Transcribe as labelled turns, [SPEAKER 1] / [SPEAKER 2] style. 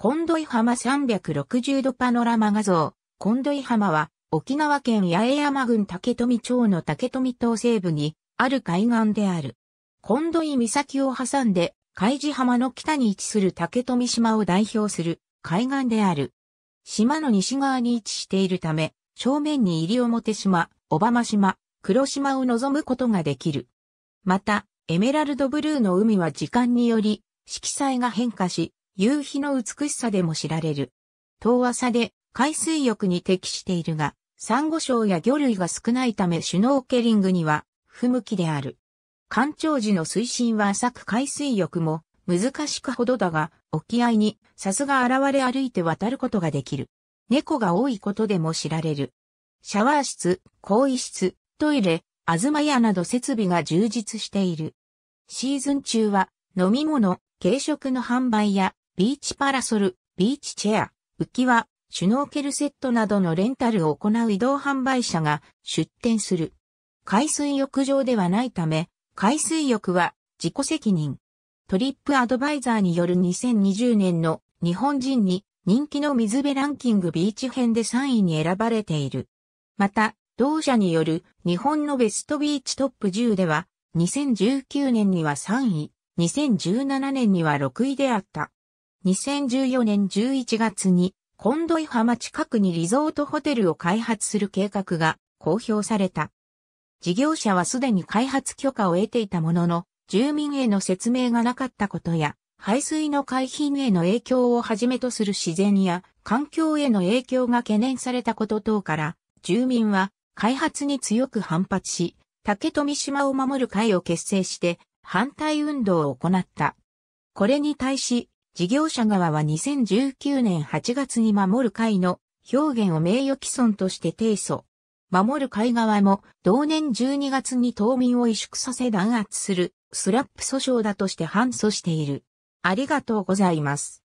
[SPEAKER 1] 近土井浜360度パノラマ画像。近土井浜は、沖縄県八重山郡竹富町の竹富島西部にある海岸である。近土井岬を挟んで、海地浜の北に位置する竹富島を代表する海岸である。島の西側に位置しているため、正面に西表島、小浜島、黒島を望むことができる。また、エメラルドブルーの海は時間により、色彩が変化し、夕日の美しさでも知られる。遠浅で海水浴に適しているが、サンゴ礁や魚類が少ないためシュノーケリングには不向きである。干潮時の水深は浅く海水浴も難しくほどだが、沖合にさすが現れ歩いて渡ることができる。猫が多いことでも知られる。シャワー室、更衣室、トイレ、あずま屋など設備が充実している。シーズン中は飲み物、軽食の販売やビーチパラソル、ビーチチェア、浮き輪、シュノーケルセットなどのレンタルを行う移動販売者が出店する。海水浴場ではないため、海水浴は自己責任。トリップアドバイザーによる2020年の日本人に人気の水辺ランキングビーチ編で3位に選ばれている。また、同社による日本のベストビーチトップ10では、2019年には3位、2017年には6位であった。2014年11月に、近藤井浜近くにリゾートホテルを開発する計画が公表された。事業者はすでに開発許可を得ていたものの、住民への説明がなかったことや、排水の海浜への影響をはじめとする自然や環境への影響が懸念されたこと等から、住民は開発に強く反発し、竹富島を守る会を結成して反対運動を行った。これに対し、事業者側は2019年8月に守る会の表現を名誉毀損として提訴。守る会側も同年12月に島民を萎縮させ弾圧するスラップ訴訟だとして反訴している。ありがとうございます。